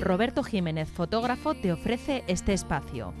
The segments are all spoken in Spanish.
Roberto Jiménez, fotógrafo, te ofrece este espacio.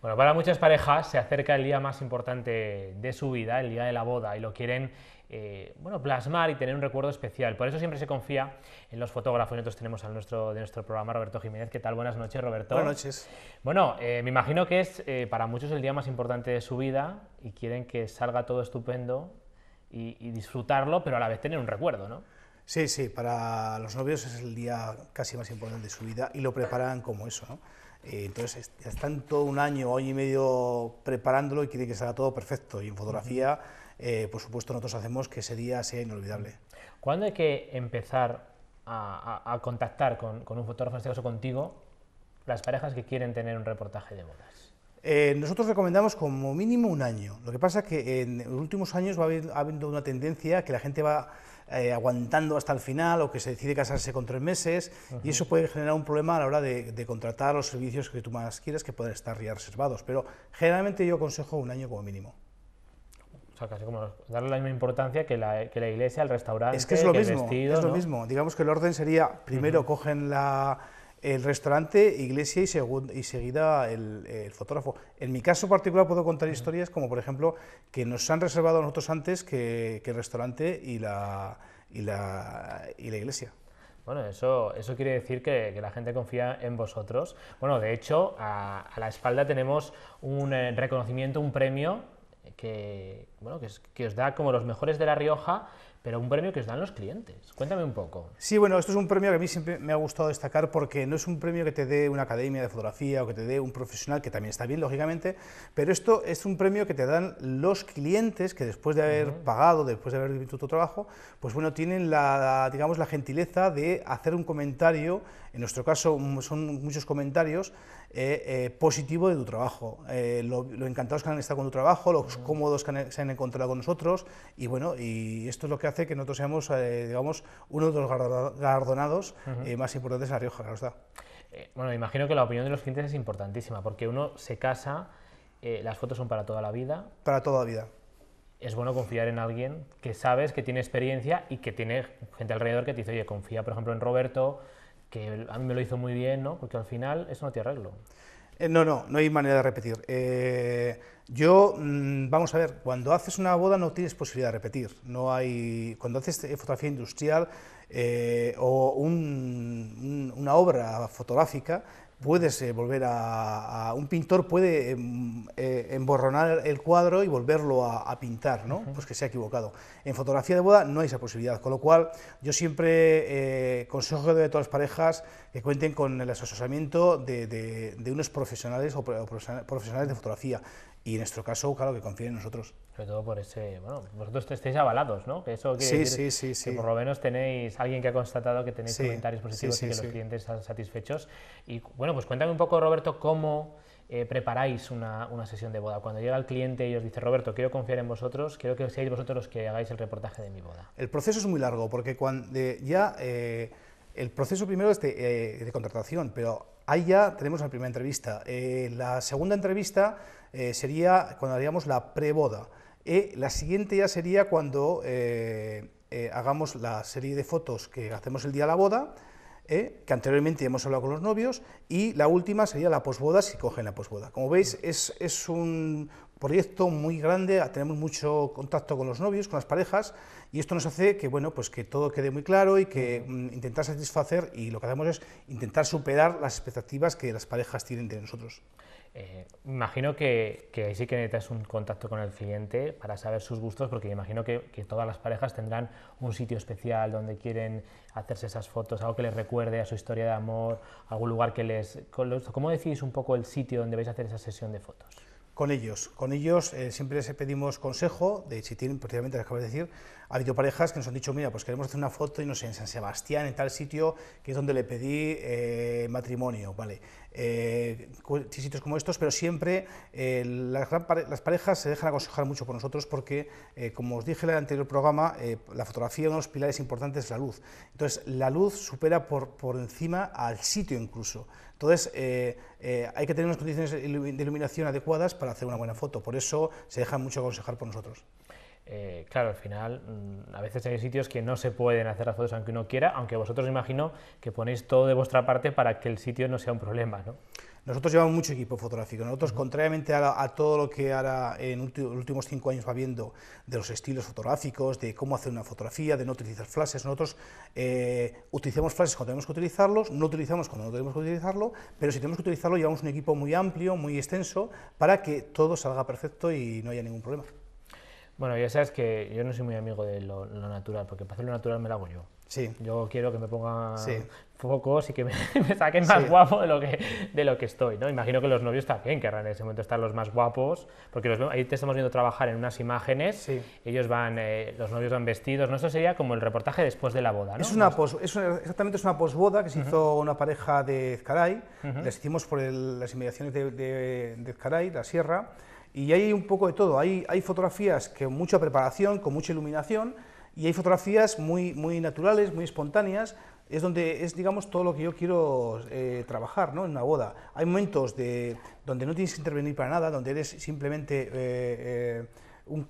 Bueno, para muchas parejas se acerca el día más importante de su vida, el día de la boda, y lo quieren eh, bueno, plasmar y tener un recuerdo especial. Por eso siempre se confía en los fotógrafos. Nosotros tenemos al nuestro, de nuestro programa Roberto Jiménez. ¿Qué tal? Buenas noches, Roberto. Buenas noches. Bueno, eh, me imagino que es eh, para muchos el día más importante de su vida y quieren que salga todo estupendo y, disfrutarlo, pero a la vez tener un recuerdo, ¿no? Sí, sí, para los novios es el día casi más importante de su vida y lo preparan como eso, ¿no? Eh, entonces están todo un año, año y medio preparándolo y quieren que salga todo perfecto. Y en fotografía, eh, por supuesto, nosotros hacemos que ese día sea inolvidable. ¿Cuándo hay que empezar a, contactar con, con, un fotógrafo, en este caso contigo, las parejas que quieren tener un reportaje de bodas? Eh, nosotros recomendamos como mínimo un año. Lo que pasa es que en los últimos años va habiendo una tendencia que la gente va eh, aguantando hasta el final o que se decide casarse con tres meses y eso puede generar un problema a la hora de, contratar los servicios que tú más quieres que pueden estar ya reservados. Pero generalmente yo aconsejo un año como mínimo. O sea, casi como darle la misma importancia que la, iglesia, el restaurante, es que es lo mismo, Es lo mismo. Digamos que el orden sería, primero cogen la, el restaurante, iglesia y, seguida el, fotógrafo. En mi caso particular puedo contar historias como, por ejemplo, que nos han reservado a nosotros antes que, el restaurante y la, iglesia. Bueno, eso, eso quiere decir que, la gente confía en vosotros. Bueno, de hecho, a, la espalda tenemos un eh, reconocimiento, un premio que, bueno, que os da como los mejores de La Rioja pero un premio que os dan los clientes. Cuéntame un poco. Sí, bueno, esto es un premio que a mí siempre me ha gustado destacar porque no es un premio que te dé una academia de fotografía o que te dé un profesional, que también está bien, lógicamente, pero esto es un premio que te dan los clientes que después de haber pagado, después de haber visto tu trabajo, pues bueno, tienen la, digamos, la gentileza de hacer un comentario, en nuestro caso son muchos comentarios, eh, eh, positivo de tu trabajo, eh, lo, encantados que han estado con tu trabajo, los cómodos que se han encontrado con nosotros y bueno, y esto es lo que hace que nosotros seamos, digamos, uno de los galardonados más importantes de La Rioja, claro está. bueno, imagino que la opinión de los clientes es importantísima porque uno se casa, las fotos son para toda la vida. Para toda la vida es bueno confiar en alguien que sabes que tiene experiencia y que tiene gente alrededor que te dice, oye, confía, por ejemplo, en Roberto, que a mí me lo hizo muy bien, ¿no? Porque al final eso no te arreglo. Eh, no, no, no hay manera de repetir. Eh, yo, mm, vamos a ver, cuando haces una boda no tienes posibilidad de repetir. No hay, cuando haces eh, fotografía industrial o una obra fotográfica, puedes eh, volver a, Un pintor puede em, eh, emborronar el cuadro y volverlo a, pintar, ¿no? Pues que se ha equivocado. En fotografía de boda no hay esa posibilidad, con lo cual yo siempre eh, consejo de todas las parejas que cuenten con el asesoramiento de, unos profesionales o profesionales de fotografía y en nuestro caso, claro, que confíen en nosotros. Sobre todo por ese, bueno, vosotros estéis avalados, ¿no? Que eso sí, sí, sí, que por lo menos tenéis alguien que ha constatado que tenéis comentarios positivos y que los clientes están satisfechos. Y bueno, pues cuéntame un poco, Roberto, cómo eh, preparáis una, una, sesión de boda. Cuando llega el cliente y os dice, Roberto, quiero confiar en vosotros, quiero que seáis vosotros los que hagáis el reportaje de mi boda. El proceso es muy largo, porque cuando ya... Eh, el proceso primero es de eh, contratación, pero Ahí ya tenemos la primera entrevista. Eh, la segunda entrevista eh, sería cuando haríamos la preboda. Eh, la siguiente ya sería cuando eh, hagamos la serie de fotos que hacemos el día de la boda, que anteriormente hemos hablado con los novios, y la última sería la posboda, si cogen la posboda. Como veis, es, es un proyecto muy grande, tenemos mucho contacto con los novios, con las parejas, y esto nos hace que, bueno, pues que todo quede muy claro y que mm, intentar satisfacer, y lo que hacemos es intentar superar las expectativas que las parejas tienen de nosotros. Eh, imagino que, ahí sí que necesitas un contacto con el cliente para saber sus gustos, porque imagino que, todas las parejas tendrán un sitio especial donde quieren hacerse esas fotos, algo que les recuerde a su historia de amor, algún lugar que les... ¿Cómo decidís un poco el sitio donde vais a hacer esa sesión de fotos? con ellos. Con ellos eh, siempre les pedimos consejo, de si tienen, precisamente les acabo de decir, ha habido parejas que nos han dicho, mira, pues queremos hacer una foto, y no sé, en San Sebastián, en tal sitio, que es donde le pedí eh, matrimonio, ¿vale? Eh, sitios como estos, pero siempre las, parejas se dejan aconsejar mucho por nosotros porque, como os dije en el anterior programa, la fotografía, de los pilares importantes es la luz. Entonces, la luz supera por, por encima al sitio incluso. Entonces, eh, eh, hay que tener unas condiciones de iluminación adecuadas para hacer una buena foto, por eso se deja mucho aconsejar por nosotros. Eh, claro, al final mm, a veces hay sitios que no se pueden hacer las fotos aunque uno quiera, aunque vosotros imagino que ponéis todo de vuestra parte para que el sitio no sea un problema, ¿no? Nosotros llevamos mucho equipo fotográfico. Nosotros, contrariamente a, todo lo que ahora en los últimos cinco años va viendo de los estilos fotográficos, de cómo hacer una fotografía, de no utilizar flashes, nosotros eh, utilizamos flashes cuando tenemos que utilizarlos, no utilizamos cuando no tenemos que utilizarlo, pero si tenemos que utilizarlo llevamos un equipo muy amplio, muy extenso, para que todo salga perfecto y no haya ningún problema. Bueno, ya sabes que yo no soy muy amigo de lo, natural, porque para hacer lo natural me lo hago yo. Sí. Yo quiero que me ponga focos y que me, saquen más guapo de lo, que, de lo que estoy, ¿no? Imagino que los novios también querrán en ese momento estar los más guapos, porque ahí te estamos viendo trabajar en unas imágenes, ellos van, eh, los novios van vestidos, ¿no? Esto sería como el reportaje después de la boda, ¿no? Es una, es exactamente es una posboda que se hizo una pareja de Ezcaray, las hicimos por las inmediaciones de, de, la sierra, y hay un poco de todo, hay, hay fotografías con mucha preparación, con mucha iluminación, y hay fotografías muy, muy naturales, muy espontáneas, es donde es, digamos, todo lo que yo quiero eh, trabajar ¿no? en una boda. Hay momentos de, donde no tienes que intervenir para nada, donde eres simplemente eh, eh, un,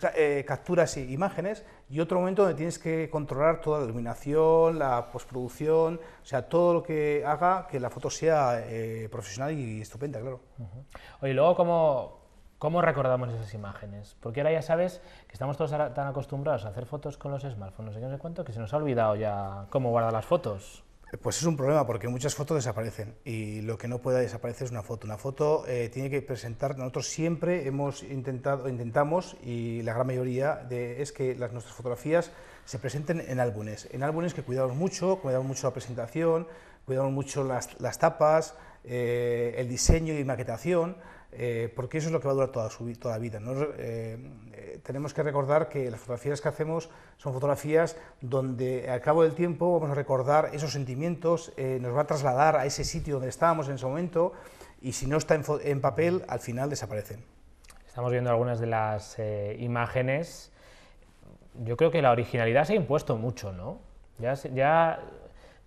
capturas imágenes, y otro momento donde tienes que controlar toda la iluminación, la postproducción, o sea, todo lo que haga que la foto sea profesional y estupenda, claro. Oye, luego, cómo ¿Cómo recordamos esas imágenes? Porque ahora ya sabes que estamos todos tan acostumbrados a hacer fotos con los smartphones, no no sé cuánto, que se nos ha olvidado ya cómo guardar las fotos. Pues es un problema porque muchas fotos desaparecen y lo que no puede desaparecer es una foto. Una foto eh, tiene que presentar, nosotros siempre hemos intentado, intentamos y la gran mayoría de, es que las, nuestras fotografías se presenten en álbumes, en álbumes que cuidamos mucho, cuidamos mucho la presentación, cuidamos mucho las, tapas, eh, el diseño y maquetación eh, porque eso es lo que va a durar toda, su, toda la vida. Eh, eh, tenemos que recordar que las fotografías que hacemos son fotografías donde al cabo del tiempo vamos a recordar esos sentimientos, nos va a trasladar a ese sitio donde estábamos en ese momento y si no está en, papel, al final desaparecen. Estamos viendo algunas de las imágenes. Yo creo que la originalidad se ha impuesto mucho, ¿no? Ya, ya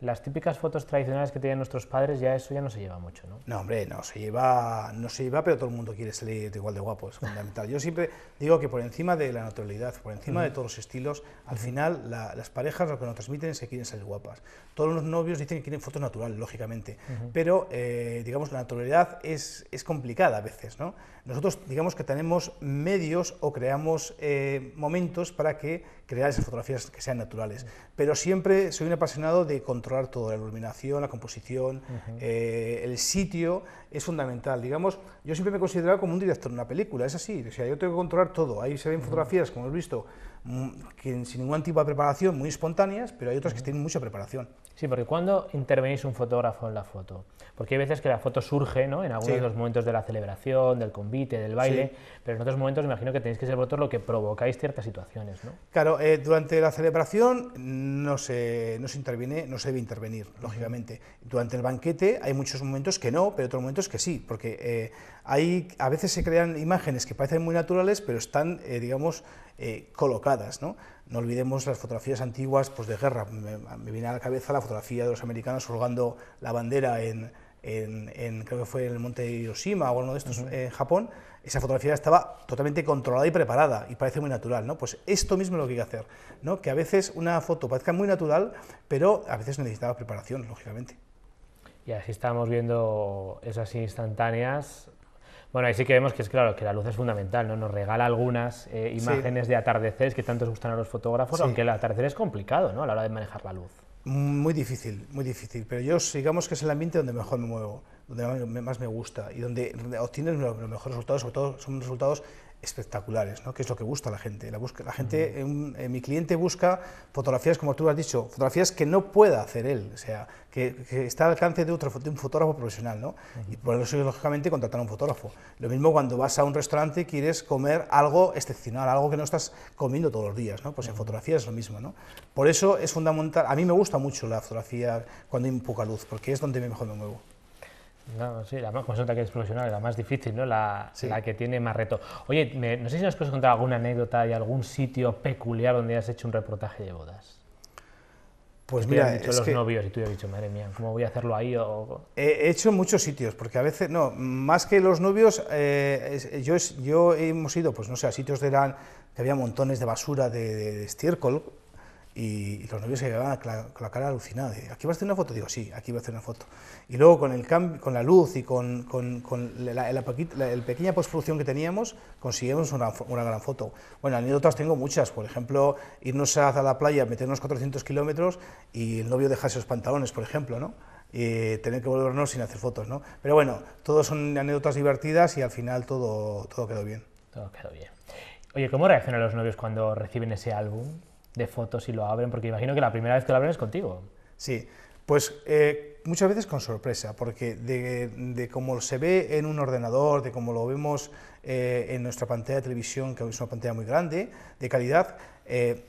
las típicas fotos tradicionales que tenían nuestros padres, ya eso ya no se lleva mucho, ¿no? No, hombre, no se lleva, no se lleva, pero todo el mundo quiere salir igual de guapo, es fundamental. Yo siempre digo que por encima de la naturalidad, por encima de todos los estilos, al final las parejas lo que nos transmiten es que quieren salir guapas. Todos los novios dicen que quieren fotos naturales, lógicamente, pero eh, digamos la naturalidad es, es complicada a veces, ¿no? Nosotros digamos que tenemos medios o creamos eh, momentos para que crear esas fotografías que sean naturales, pero siempre soy un apasionado de controlar todo, la iluminación, la composición, eh, el sitio es fundamental. Digamos, yo siempre me he considerado como un director de una película, es así, o sea, yo tengo que controlar todo. Ahí se ven fotografías, como hemos visto, Mm, que sin ningún tipo de preparación, muy espontáneas, pero hay otras que tienen mucha preparación. Sí, porque cuando intervenís un fotógrafo en la foto? Porque hay veces que la foto surge ¿no? en algunos de los momentos de la celebración, del convite, del baile, pero en otros momentos imagino que tenéis que ser vosotros lo que provocáis ciertas situaciones. ¿no? Claro, eh, durante la celebración no se, no se interviene, no se debe intervenir, lógicamente. Durante el banquete hay muchos momentos que no, pero otros momentos que sí, porque eh, hay, a veces se crean imágenes que parecen muy naturales, pero están, eh, digamos, eh, colocadas. ¿no? olvidemos las fotografías antiguas pues, de guerra. Me, viene a la cabeza la fotografía de los americanos holgando la bandera en, creo que fue en el monte Hiroshima o uno de estos eh, en Japón. Esa fotografía estaba totalmente controlada y preparada y parece muy natural. ¿no? Pues esto mismo es lo que hay que hacer, ¿no? que a veces una foto parezca muy natural, pero a veces necesitaba preparación, lógicamente. Y así estamos viendo esas instantáneas bueno, ahí sí que vemos que es claro que la luz es fundamental, ¿no? Nos regala algunas eh, imágenes de atardeceres que tanto gustan a los fotógrafos, aunque el atardecer es complicado, ¿no? A la hora de manejar la luz. Muy difícil, muy difícil, pero yo digamos que es el ambiente donde mejor me muevo, donde más me gusta y donde obtienes los mejores resultados, sobre todo son resultados espectaculares, ¿no? que es lo que gusta a la gente. La, busca, la gente, eh, mi cliente busca fotografías, como tú has dicho, fotografías que no pueda hacer él, o sea, que, está al alcance de, un fotógrafo profesional, ¿no? Y por eso, lógicamente, contratar a un fotógrafo. Lo mismo cuando vas a un restaurante y quieres comer algo excepcional, algo que no estás comiendo todos los días, ¿no? Pues en fotografía es lo mismo, ¿no? Por eso es fundamental, a mí me gusta gusta mucho la fotografía cuando hay poca luz, porque es donde mejor me muevo. No, sí, más pues que es profesional, la más difícil, ¿no? La, la que tiene más reto. Oye, no sé si nos puedes contar alguna anécdota y algún sitio peculiar donde has hecho un reportaje de bodas. Pues mira, los novios y tú has dicho, madre mía, ¿cómo voy a hacerlo ahí? He hecho muchos sitios, porque a veces, no, más que los novios, eh, yo, yo hemos ido, pues no sé, a sitios de que había montones de basura de estiércol, y los novios se quedaban con la cara alucinada. ¿Aquí vas a hacer una foto? Digo, sí, aquí voy a hacer una foto. Y luego con, el con la luz y con, con, la, la, pequeña postproducción que teníamos, conseguimos una, una, gran foto. Bueno, anécdotas tengo muchas. Por ejemplo, irnos a, la playa, meternos 400 kilómetros y el novio dejarse los pantalones, por ejemplo, ¿no? Y tener que volvernos sin hacer fotos, ¿no? Pero bueno, todos son anécdotas divertidas y al final todo, todo quedó bien. Todo quedó bien. Oye, ¿cómo reaccionan los novios cuando reciben ese álbum? de fotos y lo abren? Porque imagino que la primera vez que lo abren es contigo. Sí, pues eh, muchas veces con sorpresa, porque de, cómo se ve en un ordenador, de cómo lo vemos eh, en nuestra pantalla de televisión, que es una pantalla muy grande, de calidad, eh,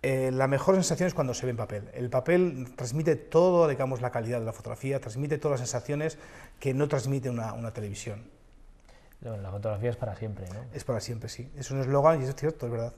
la mejor sensación es cuando se ve en papel. El papel transmite todo, digamos, la calidad de la fotografía, transmite todas las sensaciones que no transmite una, televisión. la fotografía es para siempre, ¿no? Es para siempre, sí. Es un eslogan y es cierto, es verdad.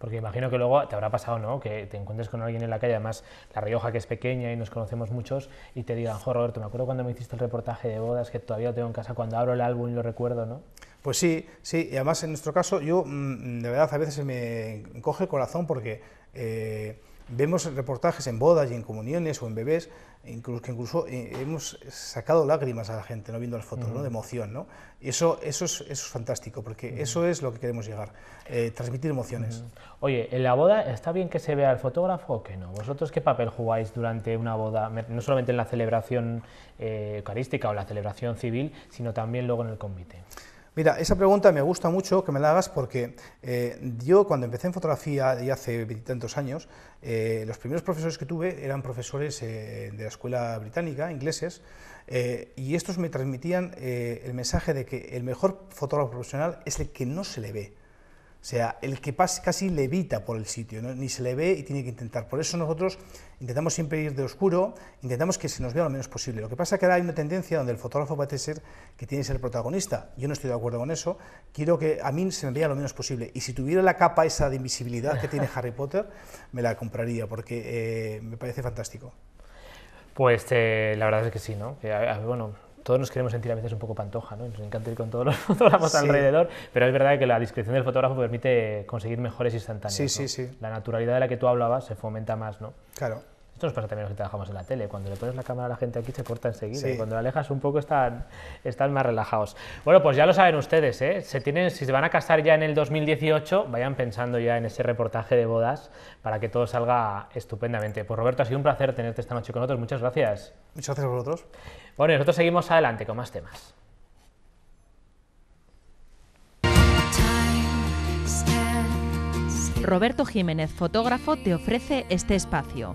Porque imagino que luego te habrá pasado, ¿no? Que te encuentres con alguien en la calle, además La Rioja que es pequeña y nos conocemos muchos, y te digan, jo Roberto, me acuerdo cuando me hiciste el reportaje de bodas que todavía tengo en casa, cuando abro el álbum y lo recuerdo, ¿no? Pues sí, sí, y además en nuestro caso yo mm, de verdad a veces se me coge el corazón porque eh, Vemos reportajes en bodas y en comuniones o en bebés, incluso, que incluso eh, hemos sacado lágrimas a la gente no viendo las fotos, ¿no? de emoción. ¿no? Y eso, eso, es, es fantástico, porque eso es lo que queremos llegar, eh, transmitir emociones. Oye, ¿en la boda está bien que se vea el fotógrafo o que no? ¿Vosotros qué papel jugáis durante una boda, no solamente en la celebración eh, eucarística o la celebración civil, sino también luego en el comité Mira, esa pregunta me gusta mucho que me la hagas porque eh, yo cuando empecé en fotografía ya hace veintitantos años, eh, los primeros profesores que tuve eran profesores eh, de la escuela británica, ingleses, y estos me transmitían el mensaje de que el mejor fotógrafo profesional es el que no se le ve. O sea, el que pase casi levita por el sitio, ni se le ve y tiene que intentar. Por eso nosotros intentamos siempre ir de oscuro, intentamos que se nos vea lo menos posible. Lo que pasa es que ahora hay una tendencia donde el fotógrafo parece ser que tiene que ser el protagonista. Yo no estoy de acuerdo con eso. Quiero que a mí se me vea lo menos posible. Y si tuviera la capa esa de invisibilidad que tiene Harry Potter, me la compraría porque eh, me parece fantástico. Pues eh, la verdad es que sí, ¿no? bueno, todos nos queremos sentir a veces un poco pantoja, ¿no? nos encanta ir con todos los fotógrafos alrededor, pero es verdad que la discreción del fotógrafo permite conseguir mejores instantáneos. Sí, sí, sí. La naturalidad de la que tú hablabas se fomenta más, ¿no? Claro. Esto nos pasa también a los que trabajamos en la tele. Cuando le pones la cámara a la gente aquí se corta enseguida. Y cuando la alejas un poco están, están más relajados. Bueno, pues ya lo saben ustedes. ¿eh? Se tienen, si se van a casar ya en el 2018, vayan pensando ya en ese reportaje de bodas para que todo salga estupendamente. Pues Roberto, ha sido un placer tenerte esta noche con nosotros. Muchas gracias. Muchas gracias a vosotros. Bueno, nosotros seguimos adelante con más temas. Roberto Jiménez, fotógrafo, te ofrece este espacio.